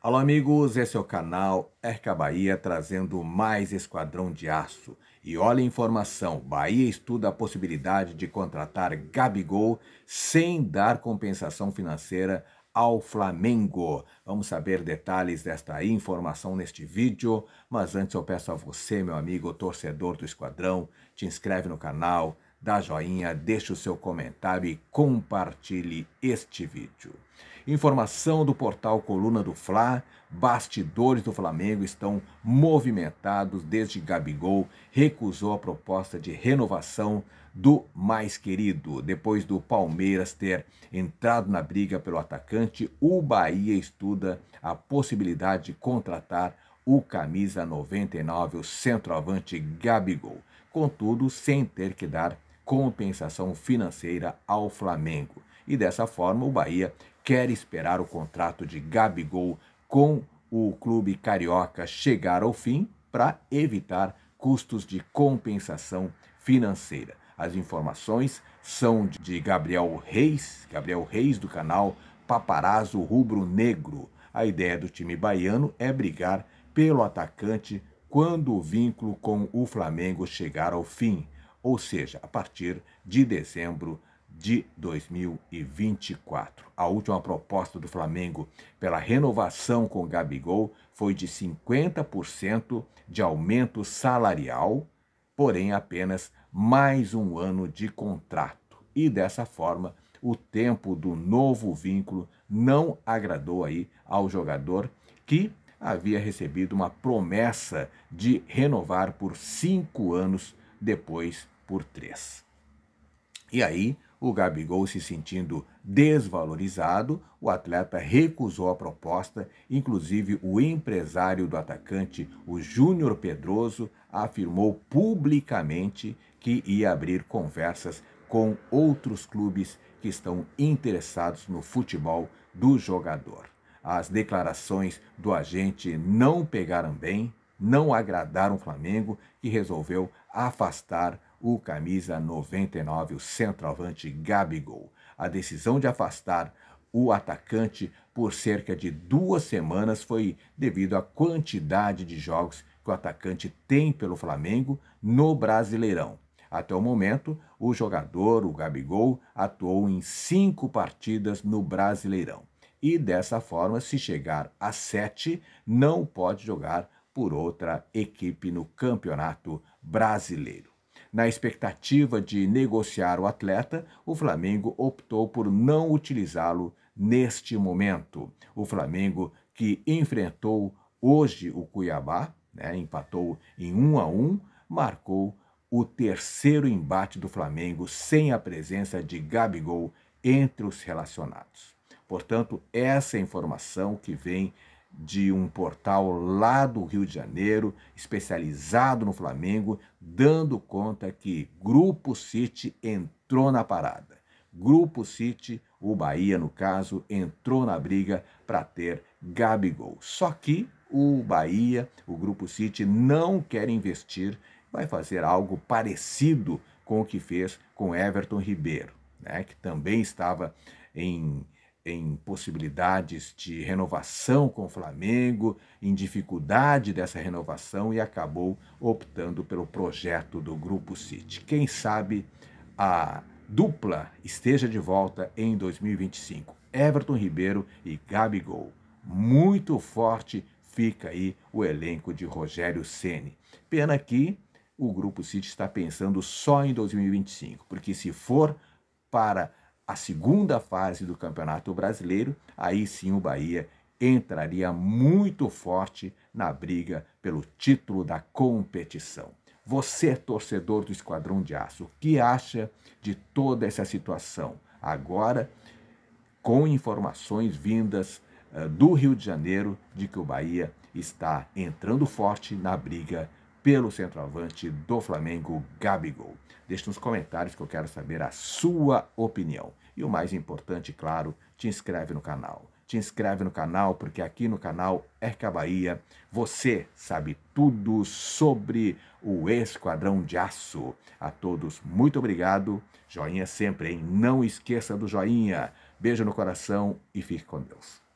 Alô, amigos, esse é o canal Erca Bahia trazendo mais Esquadrão de Aço. E olha a informação: Bahia estuda a possibilidade de contratar Gabigol sem dar compensação financeira ao Flamengo. Vamos saber detalhes desta informação neste vídeo, mas antes eu peço a você, meu amigo torcedor do Esquadrão, te inscreve no canal dá joinha, deixe o seu comentário e compartilhe este vídeo. Informação do portal Coluna do Fla, bastidores do Flamengo estão movimentados desde Gabigol recusou a proposta de renovação do mais querido. Depois do Palmeiras ter entrado na briga pelo atacante, o Bahia estuda a possibilidade de contratar o camisa 99, o centroavante Gabigol. Contudo, sem ter que dar compensação financeira ao Flamengo. E dessa forma, o Bahia quer esperar o contrato de Gabigol com o clube carioca chegar ao fim para evitar custos de compensação financeira. As informações são de Gabriel Reis, Gabriel Reis do canal Paparazzo Rubro Negro. A ideia do time baiano é brigar pelo atacante quando o vínculo com o Flamengo chegar ao fim ou seja, a partir de dezembro de 2024. A última proposta do Flamengo pela renovação com Gabigol foi de 50% de aumento salarial, porém apenas mais um ano de contrato. E dessa forma, o tempo do novo vínculo não agradou aí ao jogador que havia recebido uma promessa de renovar por cinco anos depois por três. E aí, o Gabigol se sentindo desvalorizado, o atleta recusou a proposta, inclusive o empresário do atacante, o Júnior Pedroso, afirmou publicamente que ia abrir conversas com outros clubes que estão interessados no futebol do jogador. As declarações do agente não pegaram bem, não agradaram o Flamengo que resolveu afastar o camisa 99, o centroavante Gabigol. A decisão de afastar o atacante por cerca de duas semanas foi devido à quantidade de jogos que o atacante tem pelo Flamengo no Brasileirão. Até o momento, o jogador, o Gabigol, atuou em cinco partidas no Brasileirão. E dessa forma, se chegar a sete, não pode jogar por outra equipe no Campeonato Brasileiro. Na expectativa de negociar o atleta, o Flamengo optou por não utilizá-lo neste momento. O Flamengo, que enfrentou hoje o Cuiabá, né, empatou em 1 a 1, marcou o terceiro embate do Flamengo sem a presença de Gabigol entre os relacionados. Portanto, essa informação que vem de um portal lá do Rio de Janeiro, especializado no Flamengo, dando conta que Grupo City entrou na parada. Grupo City, o Bahia no caso, entrou na briga para ter Gabigol. Só que o Bahia, o Grupo City, não quer investir, vai fazer algo parecido com o que fez com Everton Ribeiro, né, que também estava em em possibilidades de renovação com o Flamengo, em dificuldade dessa renovação e acabou optando pelo projeto do Grupo City. Quem sabe a dupla esteja de volta em 2025. Everton Ribeiro e Gabigol. Muito forte fica aí o elenco de Rogério Ceni. Pena que o Grupo City está pensando só em 2025, porque se for para a segunda fase do Campeonato Brasileiro, aí sim o Bahia entraria muito forte na briga pelo título da competição. Você, torcedor do Esquadrão de Aço, o que acha de toda essa situação? Agora, com informações vindas uh, do Rio de Janeiro de que o Bahia está entrando forte na briga pelo centroavante do Flamengo, Gabigol. Deixe nos comentários que eu quero saber a sua opinião. E o mais importante, claro, te inscreve no canal. Te inscreve no canal, porque aqui no canal é Erca Bahia você sabe tudo sobre o Esquadrão de Aço. A todos, muito obrigado. Joinha sempre, hein? Não esqueça do joinha. Beijo no coração e fique com Deus.